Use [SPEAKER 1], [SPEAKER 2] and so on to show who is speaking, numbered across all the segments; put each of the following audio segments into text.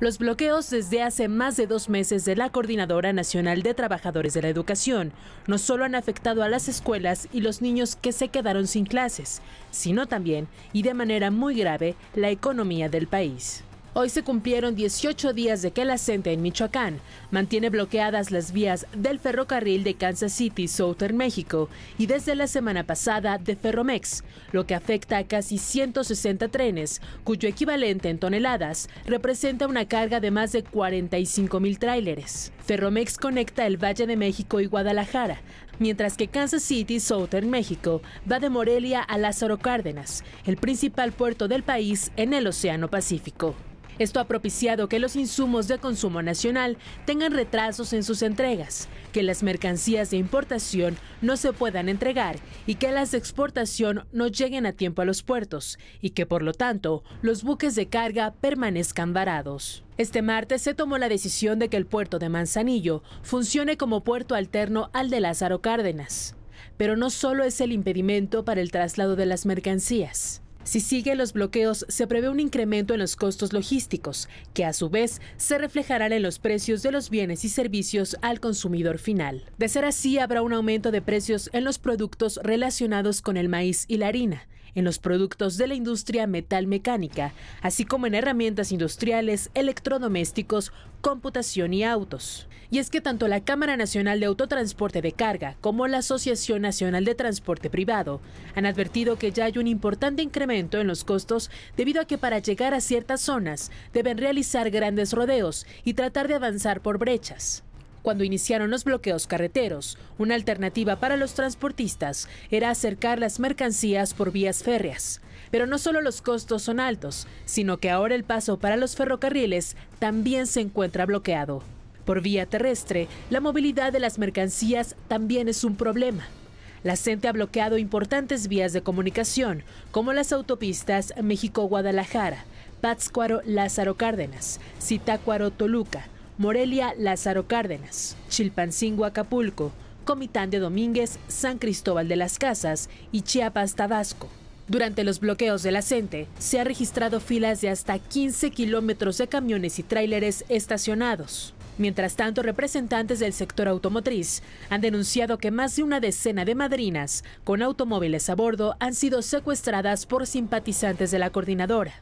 [SPEAKER 1] Los bloqueos desde hace más de dos meses de la Coordinadora Nacional de Trabajadores de la Educación no solo han afectado a las escuelas y los niños que se quedaron sin clases, sino también, y de manera muy grave, la economía del país. Hoy se cumplieron 18 días de que la CENTE en Michoacán mantiene bloqueadas las vías del ferrocarril de Kansas City, Southern México, y desde la semana pasada de Ferromex, lo que afecta a casi 160 trenes, cuyo equivalente en toneladas representa una carga de más de 45 mil tráileres. Ferromex conecta el Valle de México y Guadalajara, mientras que Kansas City, Southern México, va de Morelia a Lázaro Cárdenas, el principal puerto del país en el Océano Pacífico. Esto ha propiciado que los insumos de consumo nacional tengan retrasos en sus entregas, que las mercancías de importación no se puedan entregar y que las de exportación no lleguen a tiempo a los puertos y que por lo tanto los buques de carga permanezcan varados. Este martes se tomó la decisión de que el puerto de Manzanillo funcione como puerto alterno al de Lázaro Cárdenas. Pero no solo es el impedimento para el traslado de las mercancías. Si siguen los bloqueos, se prevé un incremento en los costos logísticos, que a su vez se reflejarán en los precios de los bienes y servicios al consumidor final. De ser así, habrá un aumento de precios en los productos relacionados con el maíz y la harina, en los productos de la industria metalmecánica, así como en herramientas industriales, electrodomésticos, computación y autos. Y es que tanto la Cámara Nacional de Autotransporte de Carga como la Asociación Nacional de Transporte Privado han advertido que ya hay un importante incremento en los costos debido a que para llegar a ciertas zonas deben realizar grandes rodeos y tratar de avanzar por brechas cuando iniciaron los bloqueos carreteros. Una alternativa para los transportistas era acercar las mercancías por vías férreas. Pero no solo los costos son altos, sino que ahora el paso para los ferrocarriles también se encuentra bloqueado. Por vía terrestre, la movilidad de las mercancías también es un problema. La gente ha bloqueado importantes vías de comunicación, como las autopistas México-Guadalajara, Pátzcuaro-Lázaro Cárdenas, Zitácuaro-Toluca, Morelia, Lázaro Cárdenas, Chilpancingo, Acapulco, Comitán de Domínguez, San Cristóbal de las Casas y Chiapas, Tabasco. Durante los bloqueos del la se han registrado filas de hasta 15 kilómetros de camiones y tráileres estacionados. Mientras tanto, representantes del sector automotriz han denunciado que más de una decena de madrinas con automóviles a bordo han sido secuestradas por simpatizantes de la coordinadora.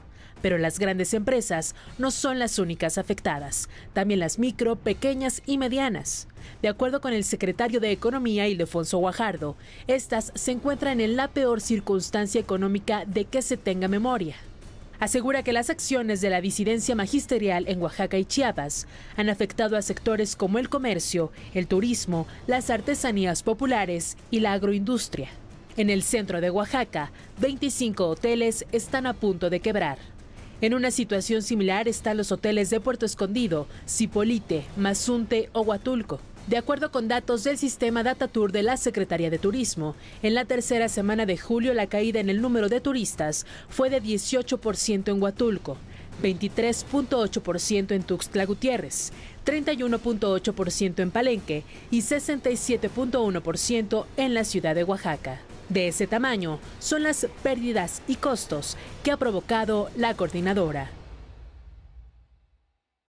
[SPEAKER 1] Pero las grandes empresas no son las únicas afectadas, también las micro, pequeñas y medianas. De acuerdo con el secretario de Economía, Ildefonso Guajardo, estas se encuentran en la peor circunstancia económica de que se tenga memoria asegura que las acciones de la disidencia magisterial en Oaxaca y Chiapas han afectado a sectores como el comercio, el turismo, las artesanías populares y la agroindustria. En el centro de Oaxaca, 25 hoteles están a punto de quebrar. En una situación similar están los hoteles de Puerto Escondido, Cipolite, Mazunte o Huatulco. De acuerdo con datos del sistema DataTour de la Secretaría de Turismo, en la tercera semana de julio la caída en el número de turistas fue de 18% en Huatulco, 23.8% en Tuxtla Gutiérrez, 31.8% en Palenque y 67.1% en la ciudad de Oaxaca. De ese tamaño son las pérdidas y costos que ha provocado la coordinadora.